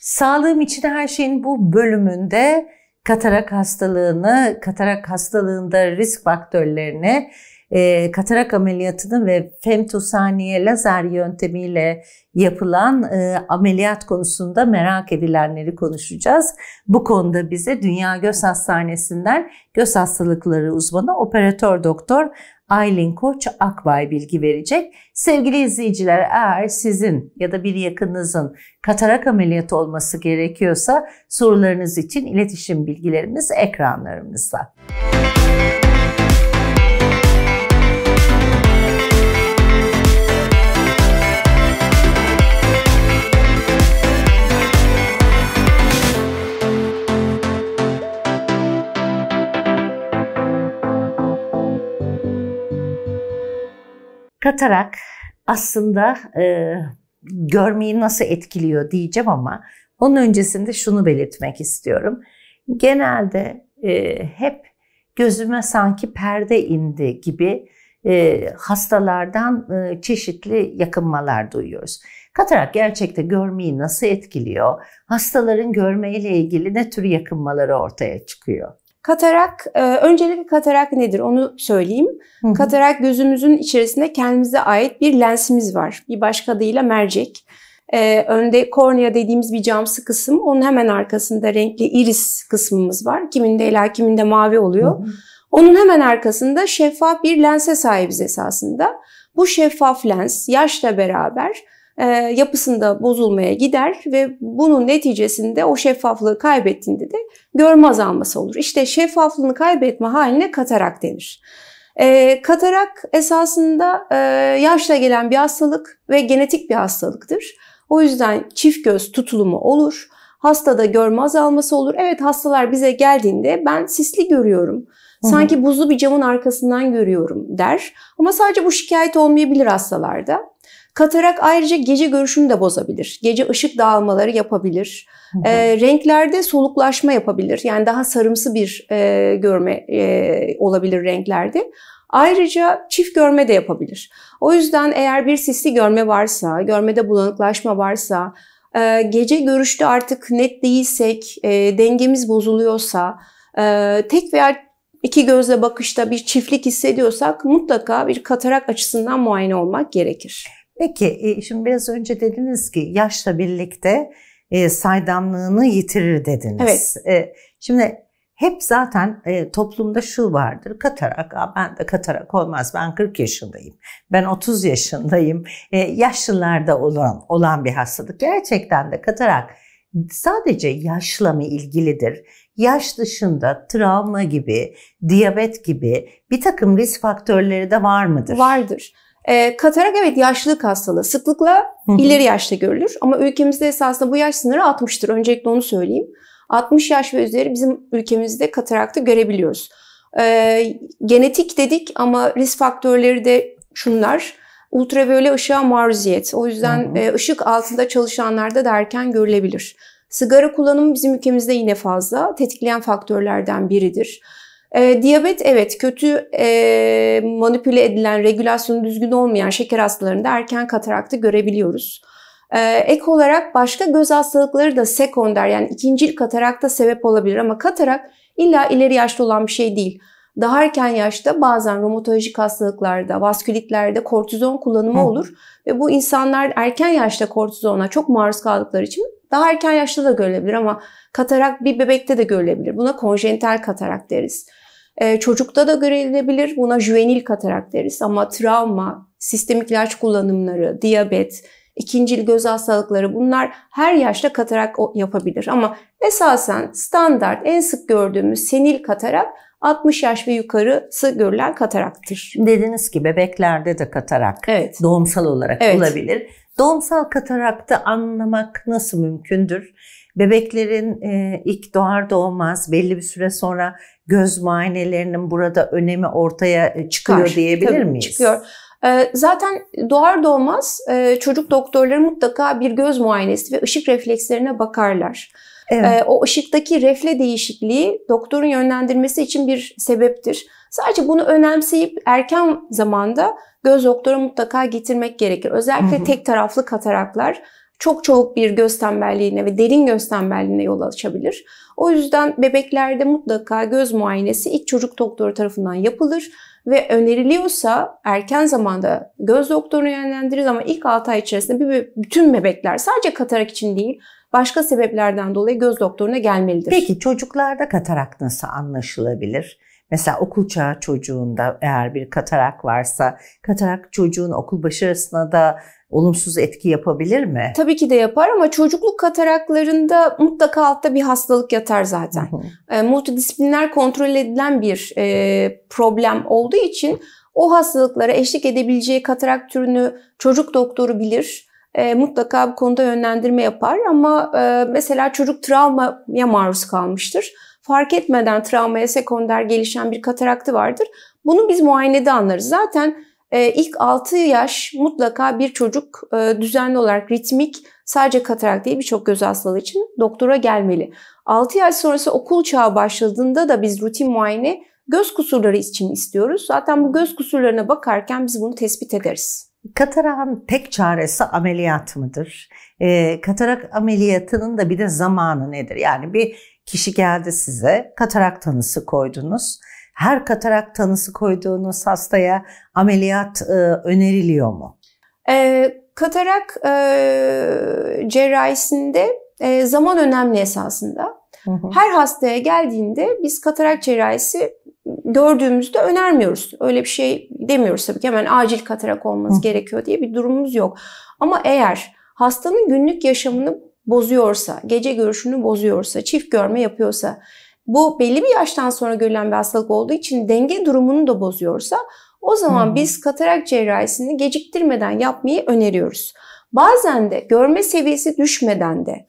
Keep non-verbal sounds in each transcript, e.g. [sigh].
Sağlığım için her şeyin bu bölümünde katarak hastalığını, katarak hastalığında risk faktörlerini, e, katarak ameliyatını ve femtosaniye lazer yöntemiyle yapılan e, ameliyat konusunda merak edilenleri konuşacağız. Bu konuda bize Dünya Göz Hastanesi'nden göz hastalıkları uzmanı operatör doktor Aylin Koç Akbay bilgi verecek. Sevgili izleyiciler eğer sizin ya da bir yakınınızın katarak ameliyatı olması gerekiyorsa sorularınız için iletişim bilgilerimiz ekranlarımızda. Müzik katarak aslında e, görmeyi nasıl etkiliyor diyeceğim ama onun öncesinde şunu belirtmek istiyorum. Genelde e, hep gözüme sanki perde indi gibi e, hastalardan e, çeşitli yakınmalar duyuyoruz. Katarak gerçekte görmeyi nasıl etkiliyor? Hastaların görmeyle ilgili ne tür yakınmaları ortaya çıkıyor? Katarak, e, öncelikle katarak nedir onu söyleyeyim. Katarak gözümüzün içerisinde kendimize ait bir lensimiz var. Bir başka adıyla mercek. E, önde kornea dediğimiz bir camsı kısım. Onun hemen arkasında renkli iris kısmımız var. Kiminde ela, kiminde mavi oluyor. Onun hemen arkasında şeffaf bir lense sahibiz esasında. Bu şeffaf lens yaşla beraber e, yapısında bozulmaya gider ve bunun neticesinde o şeffaflığı kaybettiğinde de görme azalması olur. İşte şeffaflığını kaybetme haline katarak denir. E, katarak esasında e, yaşla gelen bir hastalık ve genetik bir hastalıktır. O yüzden çift göz tutulumu olur. Hastada görme azalması olur. Evet hastalar bize geldiğinde ben sisli görüyorum. Sanki buzlu bir camın arkasından görüyorum der. Ama sadece bu şikayet olmayabilir hastalarda. Katarak ayrıca gece görüşünü de bozabilir. Gece ışık dağılmaları yapabilir. E, renklerde soluklaşma yapabilir. Yani daha sarımsı bir e, görme e, olabilir renklerde. Ayrıca çift görme de yapabilir. O yüzden eğer bir sisli görme varsa, görmede bulanıklaşma varsa, e, gece görüşte artık net değilsek, e, dengemiz bozuluyorsa, e, tek veya iki gözle bakışta bir çiftlik hissediyorsak mutlaka bir katarak açısından muayene olmak gerekir. Peki e, şimdi biraz önce dediniz ki yaşla birlikte e, saydamlığını yitirir dediniz. Evet. E, şimdi hep zaten toplumda şu vardır. Katarak, ben de katarak olmaz. Ben 40 yaşındayım. Ben 30 yaşındayım. yaşlılarda olan olan bir hastalık. Gerçekten de katarak sadece yaşla mı ilgilidir? Yaş dışında travma gibi, diyabet gibi bir takım risk faktörleri de var mıdır? Vardır. E, katarak evet yaşlılık hastalığı sıklıkla ileri yaşta görülür ama ülkemizde esasında bu yaş sınırı 60'tır. Öncelikle onu söyleyeyim. 60 yaş ve üzeri bizim ülkemizde kataraktı görebiliyoruz. E, genetik dedik ama risk faktörleri de şunlar. Ultraviyole ışığa maruziyet. O yüzden e, ışık altında çalışanlarda da erken görülebilir. Sigara kullanımı bizim ülkemizde yine fazla. Tetikleyen faktörlerden biridir. E, diyabet evet kötü e, manipüle edilen, regülasyonu düzgün olmayan şeker hastalarında erken kataraktı görebiliyoruz. E, ek olarak başka göz hastalıkları da sekonder yani ikincil katarakta sebep olabilir ama katarak illa ileri yaşta olan bir şey değil. Daha erken yaşta bazen romatolojik hastalıklarda, vaskülitlerde kortizon kullanımı Hı. olur ve bu insanlar erken yaşta kortizona çok maruz kaldıkları için daha erken yaşta da görülebilir ama katarak bir bebekte de görülebilir. Buna konjenital katarak deriz. Ee, çocukta da görülebilir. Buna juvenil katarak deriz ama travma, sistemik ilaç kullanımları, diyabet, ikincil göz hastalıkları bunlar her yaşta katarak yapabilir. Ama esasen standart en sık gördüğümüz senil katarak 60 yaş ve yukarısı görülen kataraktır. Dediniz ki bebeklerde de katarak evet. doğumsal olarak evet. olabilir. Doğumsal kataraktı anlamak nasıl mümkündür? Bebeklerin e, ilk doğar doğmaz belli bir süre sonra göz muayenelerinin burada önemi ortaya e, çıkıyor Çıkar, diyebilir tabii, miyiz? Çıkıyor. Ee, zaten doğar doğmaz e, çocuk doktorları mutlaka bir göz muayenesi ve ışık reflekslerine bakarlar. Evet. Ee, o ışıktaki refle değişikliği doktorun yönlendirmesi için bir sebeptir. Sadece bunu önemseyip erken zamanda göz doktora mutlaka getirmek gerekir. Özellikle tek taraflı kataraklar çok çabuk bir göz tembelliğine ve derin göz tembelliğine yol açabilir. O yüzden bebeklerde mutlaka göz muayenesi ilk çocuk doktoru tarafından yapılır ve öneriliyorsa erken zamanda göz doktoruna yönlendirilir. ama ilk 6 ay içerisinde bütün bebekler sadece katarak için değil başka sebeplerden dolayı göz doktoruna gelmelidir. Peki çocuklarda katarak nasıl anlaşılabilir? Mesela okul çağı çocuğunda eğer bir katarak varsa katarak çocuğun okul başarısına da olumsuz etki yapabilir mi? Tabii ki de yapar ama çocukluk kataraklarında mutlaka altta bir hastalık yatar zaten. E, multidisipliner kontrol edilen bir e, problem olduğu için o hastalıklara eşlik edebileceği katarak türünü çocuk doktoru bilir. E, mutlaka bu konuda yönlendirme yapar ama e, mesela çocuk travmaya maruz kalmıştır. Fark etmeden travmaya sekonder gelişen bir katarakti vardır. Bunu biz muayenede anlarız. Zaten ee, ilk 6 yaş mutlaka bir çocuk e, düzenli olarak ritmik sadece katarak değil birçok göz hastalığı için doktora gelmeli. 6 yaş sonrası okul çağı başladığında da biz rutin muayene göz kusurları için istiyoruz. Zaten bu göz kusurlarına bakarken biz bunu tespit ederiz. Katarakın tek çaresi ameliyat mıdır? E, katarak ameliyatının da bir de zamanı nedir? Yani bir kişi geldi size katarak tanısı koydunuz her katarak tanısı koyduğunuz hastaya ameliyat e, öneriliyor mu? E, katarak e, cerrahisinde e, zaman önemli esasında. Her hastaya geldiğinde biz katarak cerrahisi gördüğümüzde önermiyoruz. Öyle bir şey demiyoruz tabii ki hemen acil katarak olması gerekiyor diye bir durumumuz yok. Ama eğer hastanın günlük yaşamını bozuyorsa, gece görüşünü bozuyorsa, çift görme yapıyorsa, bu belli bir yaştan sonra görülen bir hastalık olduğu için denge durumunu da bozuyorsa o zaman hmm. biz katarak cerrahisini geciktirmeden yapmayı öneriyoruz. Bazen de görme seviyesi düşmeden de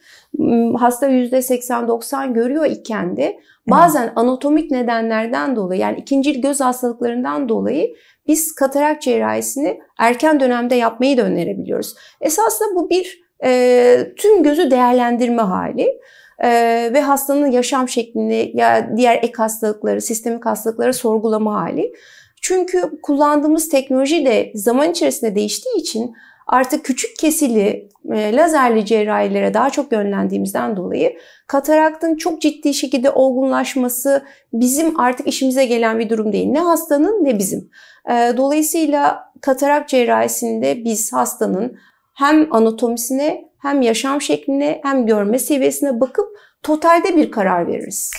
hasta %80-90 görüyor iken de bazen anatomik nedenlerden dolayı yani ikinci göz hastalıklarından dolayı biz katarak cerrahisini erken dönemde yapmayı da önerebiliyoruz. Esasında bu bir e, tüm gözü değerlendirme hali. Ee, ve hastanın yaşam şeklini ya diğer ek hastalıkları, sistemik hastalıkları sorgulama hali. Çünkü kullandığımız teknoloji de zaman içerisinde değiştiği için artık küçük kesili e, lazerli cerrahilere daha çok yönlendiğimizden dolayı kataraktın çok ciddi şekilde olgunlaşması bizim artık işimize gelen bir durum değil. Ne hastanın ne bizim. E, dolayısıyla katarak cerrahisinde biz hastanın hem anatomisine hem yaşam şekline hem görme seviyesine bakıp totalde bir karar veririz.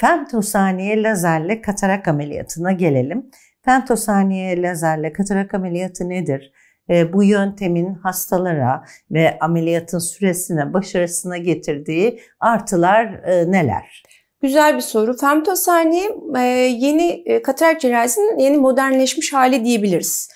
Femtosaniye lazerle katarak ameliyatına gelelim. Femtosaniye lazerle katarak ameliyatı nedir? Ee, bu yöntemin hastalara ve ameliyatın süresine, başarısına getirdiği artılar e, neler? Güzel bir soru. Femtosaniye e, yeni e, katarak cerrahisinin yeni modernleşmiş hali diyebiliriz.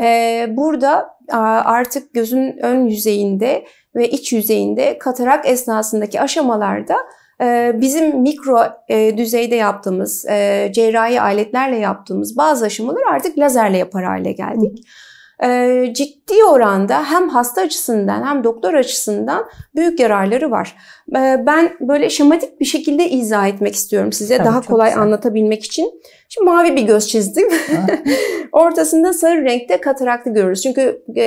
Ee, burada artık gözün ön yüzeyinde ve iç yüzeyinde katarak esnasındaki aşamalarda e, bizim mikro e, düzeyde yaptığımız e, cerrahi aletlerle yaptığımız bazı aşamalar artık lazerle yapar hale geldik. Hı. Ee, ciddi oranda hem hasta açısından hem doktor açısından büyük yararları var. Ee, ben böyle şematik bir şekilde izah etmek istiyorum size Tabii, daha kolay güzel. anlatabilmek için. Şimdi mavi bir göz çizdim. [laughs] Ortasında sarı renkte kataraktı görürüz. Çünkü e,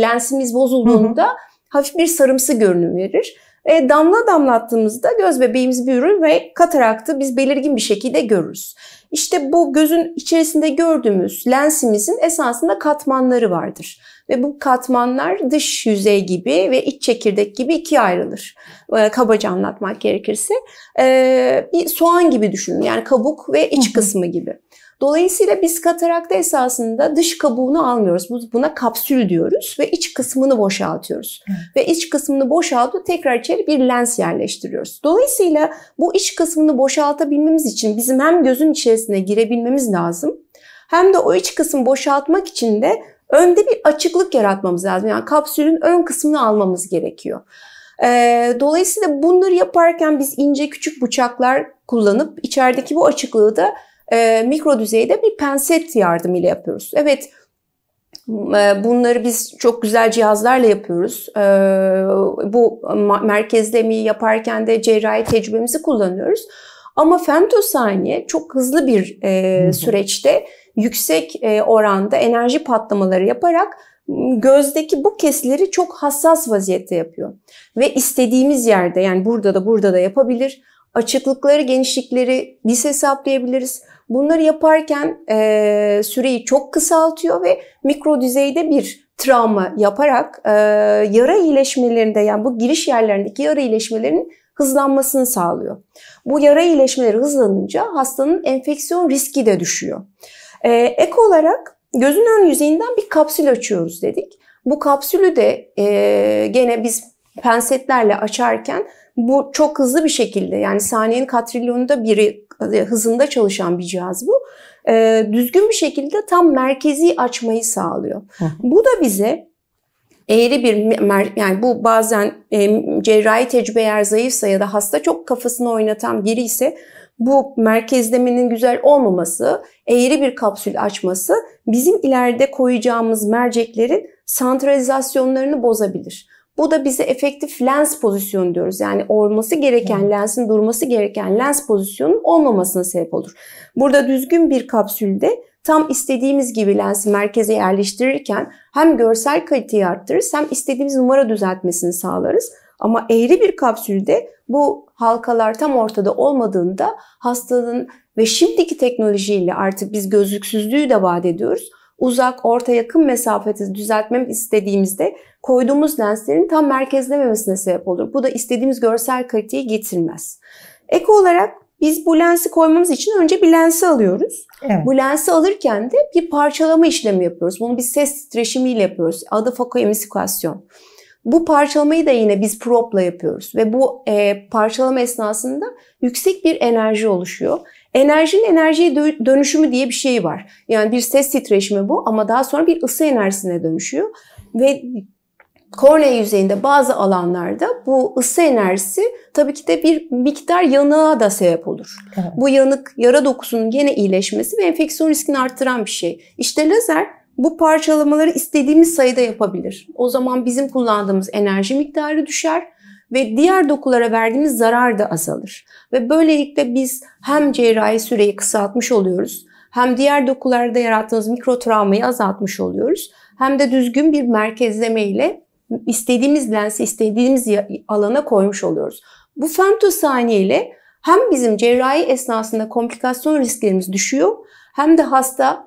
lensimiz bozulduğunda hafif bir sarımsı görünüm verir e, damla damlattığımızda göz bebeğimiz büyür ve kataraktı biz belirgin bir şekilde görürüz. İşte bu gözün içerisinde gördüğümüz lensimizin esasında katmanları vardır. Ve bu katmanlar dış yüzey gibi ve iç çekirdek gibi ikiye ayrılır. E, kabaca anlatmak gerekirse. E, bir soğan gibi düşünün yani kabuk ve iç kısmı gibi. Dolayısıyla biz katarakta esasında dış kabuğunu almıyoruz. Buna kapsül diyoruz ve iç kısmını boşaltıyoruz. Evet. Ve iç kısmını boşaltıp tekrar içeri bir lens yerleştiriyoruz. Dolayısıyla bu iç kısmını boşaltabilmemiz için bizim hem gözün içerisine girebilmemiz lazım hem de o iç kısmı boşaltmak için de önde bir açıklık yaratmamız lazım. Yani kapsülün ön kısmını almamız gerekiyor. Ee, dolayısıyla bunları yaparken biz ince küçük bıçaklar kullanıp içerideki bu açıklığı da e, mikro düzeyde bir penset yardımıyla yapıyoruz. Evet e, Bunları biz çok güzel cihazlarla yapıyoruz. Ee, bu merkezlemeyi yaparken de cerrahi tecrübemizi kullanıyoruz. Ama femtosaniye çok hızlı bir e, süreçte yüksek e, oranda enerji patlamaları yaparak gözdeki bu kesileri çok hassas vaziyette yapıyor. Ve istediğimiz yerde yani burada da burada da yapabilir. Açıklıkları, genişlikleri biz hesaplayabiliriz Bunları yaparken e, süreyi çok kısaltıyor ve mikro düzeyde bir travma yaparak e, yara iyileşmelerinde yani bu giriş yerlerindeki yara iyileşmelerinin hızlanmasını sağlıyor. Bu yara iyileşmeleri hızlanınca hastanın enfeksiyon riski de düşüyor. E, ek olarak gözün ön yüzeyinden bir kapsül açıyoruz dedik. Bu kapsülü de e, gene biz pensetlerle açarken bu çok hızlı bir şekilde yani saniyenin katrilyonunda biri e, hızında çalışan bir cihaz bu. E, düzgün bir şekilde tam merkezi açmayı sağlıyor. Bu da bize eğri bir yani bu bazen e, cerrahi tecrübe eğer zayıfsa ya da hasta çok kafasını oynatan biri ise bu merkezlemenin güzel olmaması, eğri bir kapsül açması bizim ileride koyacağımız merceklerin santralizasyonlarını bozabilir. Bu da bize efektif lens pozisyonu diyoruz. Yani olması gereken lensin durması gereken lens pozisyonunun olmamasına sebep olur. Burada düzgün bir kapsülde tam istediğimiz gibi lensi merkeze yerleştirirken hem görsel kaliteyi arttırırız hem istediğimiz numara düzeltmesini sağlarız. Ama eğri bir kapsülde bu halkalar tam ortada olmadığında hastalığın ve şimdiki teknolojiyle artık biz gözlüksüzlüğü de vaat ediyoruz uzak, orta, yakın mesafeti düzeltmem istediğimizde koyduğumuz lenslerin tam merkezlememesine sebep olur. Bu da istediğimiz görsel kaliteyi getirmez. Ek olarak biz bu lensi koymamız için önce bir lensi alıyoruz. Evet. Bu lensi alırken de bir parçalama işlemi yapıyoruz. Bunu bir ses titreşimiyle yapıyoruz. Adı fokoemisikasyon. Bu parçalamayı da yine biz propla yapıyoruz ve bu e, parçalama esnasında yüksek bir enerji oluşuyor. Enerjinin enerjiye dö- dönüşümü diye bir şey var. Yani bir ses titreşimi bu ama daha sonra bir ısı enerjisine dönüşüyor ve kornea yüzeyinde bazı alanlarda bu ısı enerjisi tabii ki de bir miktar yanığa da sebep olur. Evet. Bu yanık yara dokusunun gene iyileşmesi ve enfeksiyon riskini arttıran bir şey. İşte lazer bu parçalamaları istediğimiz sayıda yapabilir. O zaman bizim kullandığımız enerji miktarı düşer ve diğer dokulara verdiğimiz zarar da azalır. Ve böylelikle biz hem cerrahi süreyi kısaltmış oluyoruz, hem diğer dokularda yarattığımız mikro travmayı azaltmış oluyoruz, hem de düzgün bir merkezleme ile istediğimiz lensi istediğimiz alana koymuş oluyoruz. Bu femtosaniye ile hem bizim cerrahi esnasında komplikasyon risklerimiz düşüyor hem de hasta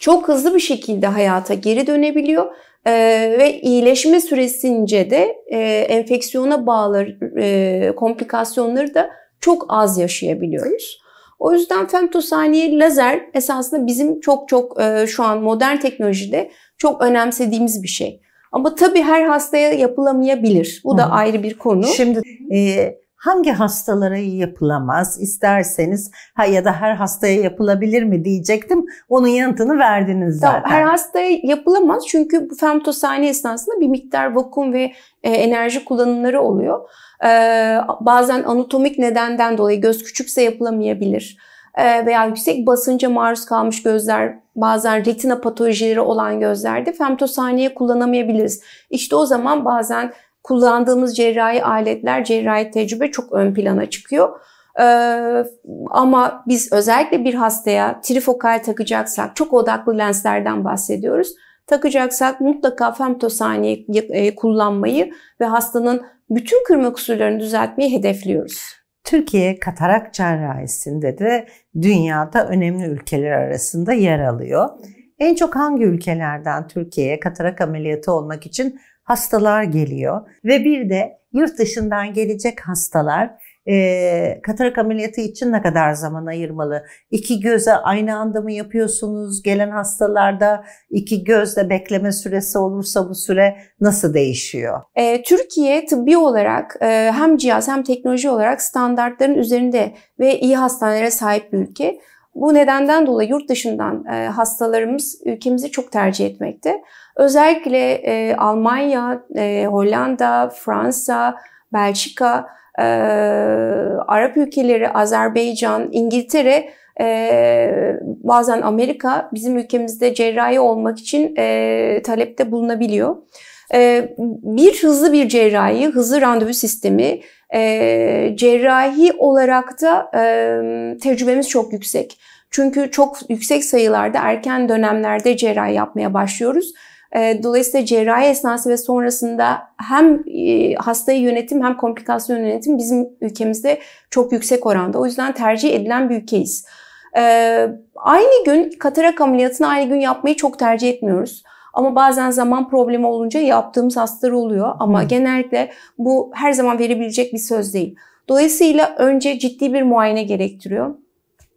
çok hızlı bir şekilde hayata geri dönebiliyor e, ve iyileşme süresince de e, enfeksiyona bağlı e, komplikasyonları da çok az yaşayabiliyoruz. O yüzden femtosaniye lazer esasında bizim çok çok e, şu an modern teknolojide çok önemsediğimiz bir şey. Ama tabii her hastaya yapılamayabilir. Bu Hı. da ayrı bir konu. Şimdi e, hangi hastalara yapılamaz isterseniz ha ya da her hastaya yapılabilir mi diyecektim. Onun yanıtını verdiniz zaten. Tamam, her hastaya yapılamaz çünkü bu femtosahne esnasında bir miktar vakum ve e, enerji kullanımları oluyor. E, bazen anatomik nedenden dolayı göz küçükse yapılamayabilir veya yüksek basınca maruz kalmış gözler, bazen retina patolojileri olan gözlerde femtosaneye kullanamayabiliriz. İşte o zaman bazen kullandığımız cerrahi aletler, cerrahi tecrübe çok ön plana çıkıyor. Ee, ama biz özellikle bir hastaya trifokal takacaksak, çok odaklı lenslerden bahsediyoruz. Takacaksak mutlaka femtosaniye e, kullanmayı ve hastanın bütün kırma kusurlarını düzeltmeyi hedefliyoruz. Türkiye katarak cerrahisinde de dünyada önemli ülkeler arasında yer alıyor. En çok hangi ülkelerden Türkiye'ye katarak ameliyatı olmak için hastalar geliyor ve bir de yurt dışından gelecek hastalar e, katarak ameliyatı için ne kadar zaman ayırmalı? İki göze aynı anda mı yapıyorsunuz? Gelen hastalarda iki gözle bekleme süresi olursa bu süre nasıl değişiyor? E, Türkiye tıbbi olarak e, hem cihaz hem teknoloji olarak standartların üzerinde ve iyi hastanelere sahip bir ülke. Bu nedenden dolayı yurt dışından e, hastalarımız ülkemizi çok tercih etmekte. Özellikle e, Almanya, e, Hollanda, Fransa, Belçika, Arap ülkeleri, Azerbaycan, İngiltere, bazen Amerika bizim ülkemizde cerrahi olmak için talepte bulunabiliyor. Ee, bir hızlı bir cerrahi, hızlı randevu sistemi ee, cerrahi olarak da e, tecrübemiz çok yüksek. Çünkü çok yüksek sayılarda erken dönemlerde cerrahi yapmaya başlıyoruz. Ee, dolayısıyla cerrahi esnası ve sonrasında hem e, hastayı yönetim hem komplikasyon yönetim bizim ülkemizde çok yüksek oranda. O yüzden tercih edilen bir ülkeyiz. Aynı gün katarak ameliyatını aynı gün yapmayı çok tercih etmiyoruz. Ama bazen zaman problemi olunca yaptığımız hastalar oluyor. Ama hmm. genellikle bu her zaman verebilecek bir söz değil. Dolayısıyla önce ciddi bir muayene gerektiriyor.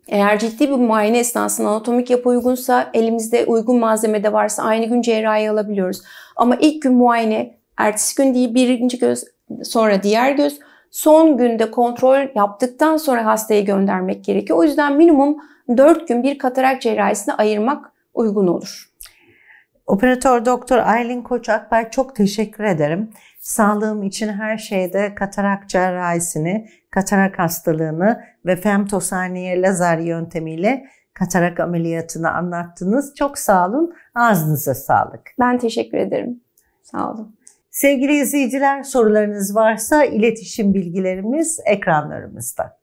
Eğer ciddi bir muayene esnasında anatomik yapı uygunsa, elimizde uygun malzeme de varsa aynı gün cerrahi alabiliyoruz. Ama ilk gün muayene, ertesi gün değil birinci göz, sonra diğer göz, son günde kontrol yaptıktan sonra hastayı göndermek gerekiyor. O yüzden minimum 4 gün bir katarak cerrahisine ayırmak uygun olur. Operatör Doktor Aylin Koç Akbay çok teşekkür ederim. Sağlığım için her şeyde katarak cerrahisini, katarak hastalığını ve femtosaniye lazer yöntemiyle katarak ameliyatını anlattınız. Çok sağ olun. Ağzınıza sağlık. Ben teşekkür ederim. Sağ olun. Sevgili izleyiciler sorularınız varsa iletişim bilgilerimiz ekranlarımızda.